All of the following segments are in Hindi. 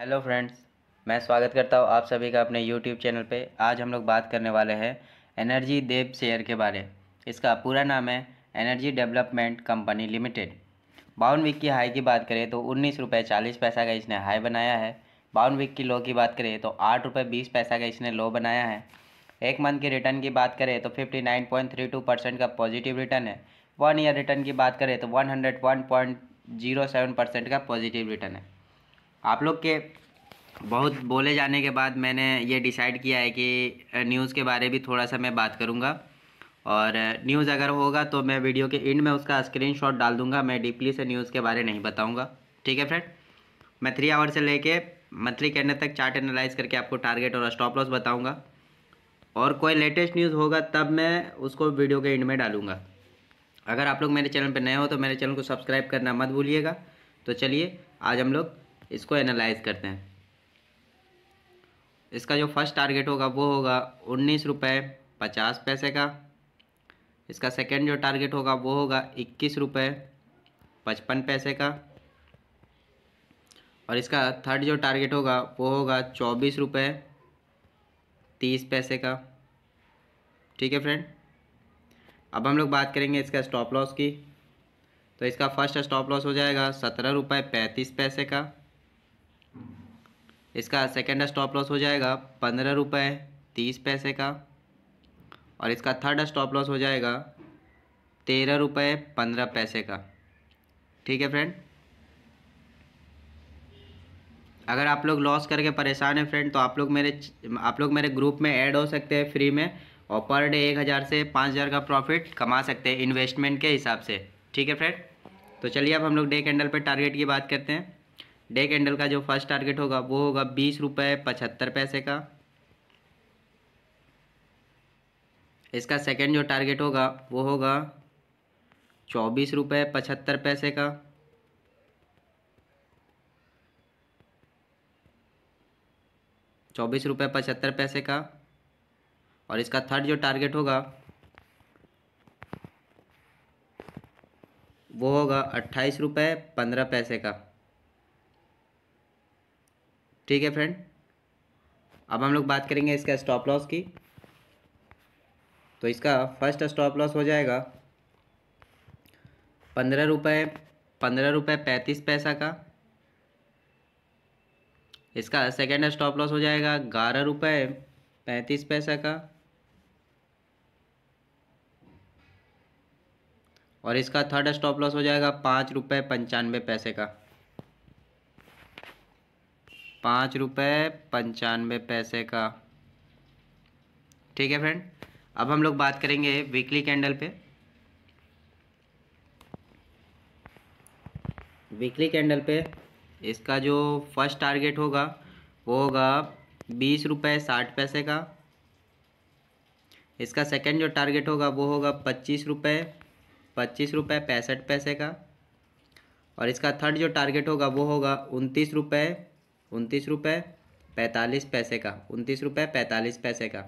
हेलो फ्रेंड्स मैं स्वागत करता हूँ आप सभी का अपने यूट्यूब चैनल पे आज हम लोग बात करने वाले हैं एनर्जी देव शेयर के बारे इसका पूरा नाम है एनर्जी डेवलपमेंट कंपनी लिमिटेड बावन वीक की हाई की बात करें तो उन्नीस रुपये चालीस पैसा का इसने हाई बनाया है बावन वीक की लो की बात करें तो आठ रुपये बीस पैसा का इसने लो बनाया है एक मंथ के रिटर्न की बात करें तो fifty nine point three two percent का पॉजिटिव रिटर्न है वन ईयर रिटर्न की बात करें तो one hundred one point zero seven percent का पॉजिटिव रिटर्न है आप लोग के बहुत बोले जाने के बाद मैंने ये डिसाइड किया है कि न्यूज़ के बारे भी थोड़ा सा मैं बात करूँगा और न्यूज़ अगर होगा तो मैं वीडियो के एंड में उसका स्क्रीन डाल दूँगा मैं डीपली से न्यूज़ के बारे नहीं बताऊँगा ठीक है फ्रेंड मैं थ्री आवर से लेके मंथली करने तक चार्ट एनालाइज करके आपको टारगेट और स्टॉप लॉस बताऊँगा और कोई लेटेस्ट न्यूज़ होगा तब मैं उसको वीडियो के एंड में डालूँगा अगर आप लोग मेरे चैनल पर नए हो तो मेरे चैनल को सब्सक्राइब करना मत भूलिएगा तो चलिए आज हम लोग इसको एनालाइज करते हैं इसका जो फर्स्ट टारगेट होगा वो होगा उन्नीस रुपये पचास पैसे का इसका सेकंड जो टारगेट होगा वो होगा इक्कीस रुपये पचपन पैसे का और इसका थर्ड जो टारगेट होगा वो होगा चौबीस रुपये तीस पैसे का ठीक है फ्रेंड अब हम लोग बात करेंगे इसका स्टॉप लॉस की तो इसका फर्स्ट स्टॉप लॉस हो जाएगा सत्रह रुपये पैंतीस पैसे का इसका सेकेंड स्टॉप लॉस हो जाएगा पंद्रह रुपये तीस पैसे का और इसका थर्ड स्टॉप लॉस हो जाएगा तेरह रुपये पंद्रह पैसे का ठीक है फ्रेंड अगर आप लोग लॉस करके परेशान हैं फ्रेंड तो आप लोग मेरे आप लोग मेरे ग्रुप में ऐड हो सकते हैं फ्री में और पर डे एक हज़ार से पाँच हज़ार का प्रॉफिट कमा सकते हैं इन्वेस्टमेंट के हिसाब से ठीक है फ्रेंड तो चलिए अब हम लोग डे कैंडल पर टारगेट की बात करते हैं डे कैंडल का जो फर्स्ट टारगेट होगा वो होगा बीस रुपये पचहत्तर पैसे का इसका सेकंड जो टारगेट होगा वो होगा चौबीस रुपये पचहत्तर पैसे का चौबीस रुपये पचहत्तर पैसे का और इसका थर्ड जो टारगेट होगा वो होगा अट्ठाईस रुपये पंद्रह पैसे का ठीक है फ्रेंड अब हम लोग बात करेंगे इसका स्टॉप लॉस की तो इसका फर्स्ट स्टॉप लॉस हो जाएगा पंद्रह रुपये पंद्रह रुपये पैंतीस पैसा का इसका सेकेंड स्टॉप लॉस हो जाएगा ग्यारह रुपये पैंतीस पैसा का और इसका थर्ड स्टॉप लॉस हो जाएगा पाँच रुपये पंचानवे पैसे का पाँच रुपये पंचानवे पैसे का ठीक है फ्रेंड अब हम लोग बात करेंगे वीकली कैंडल पे वीकली कैंडल पे इसका जो फर्स्ट टारगेट होगा वो होगा बीस रुपये साठ पैसे का इसका सेकंड जो टारगेट होगा वो होगा पच्चीस रुपये पच्चीस रुपये पैंसठ पैसे का और इसका थर्ड जो टारगेट होगा वो होगा उनतीस रुपये उनतीस रुपये पैंतालीस पैसे का उनतीस रुपये पैंतालीस पैसे का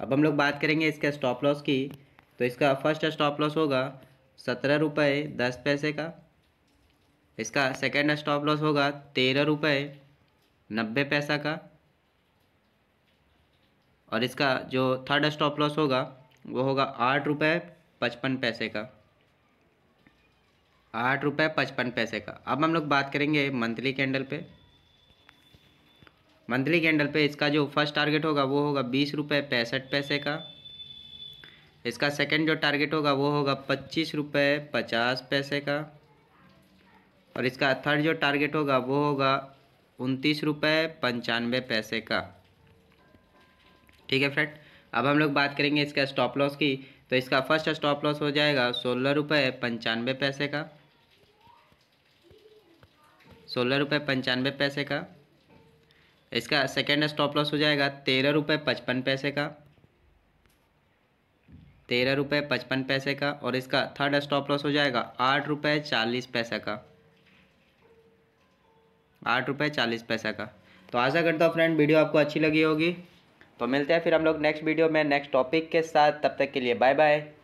अब हम लोग बात करेंगे इसका स्टॉप लॉस की तो इसका फर्स्ट स्टॉप लॉस होगा सत्रह रुपये दस पैसे का इसका सेकेंड स्टॉप लॉस होगा तेरह रुपये नब्बे पैसा का और इसका जो थर्ड स्टॉप लॉस होगा वो होगा आठ रुपये पचपन पैसे का आठ रुपये पचपन पैसे का अब हम लोग बात करेंगे मंथली कैंडल पे मंथली कैंडल पे इसका जो फर्स्ट टारगेट होगा वो होगा बीस रुपये पैंसठ पैसे का इसका सेकंड जो टारगेट होगा वो होगा पच्चीस रुपये पचास पैसे का और इसका थर्ड जो टारगेट होगा वो होगा उनतीस रुपये पंचानवे पैसे का ठीक है फ्रेंड अब हम लोग बात करेंगे इसका स्टॉप लॉस की तो इसका फर्स्ट स्टॉप लॉस हो जाएगा सोलह रुपये पंचानवे पैसे का सोलह रुपये पंचानवे पैसे का इसका सेकेंड स्टॉप लॉस हो जाएगा तेरह रुपये पचपन पैसे का तेरह रुपये पचपन पैसे का और इसका थर्ड स्टॉप लॉस हो जाएगा आठ रुपये चालीस पैसा का आठ रुपये चालीस पैसा का तो आशा करता हूँ फ्रेंड वीडियो आपको अच्छी लगी होगी तो मिलते हैं फिर हम लोग नेक्स्ट वीडियो में नेक्स्ट टॉपिक के साथ तब तक के लिए बाय बाय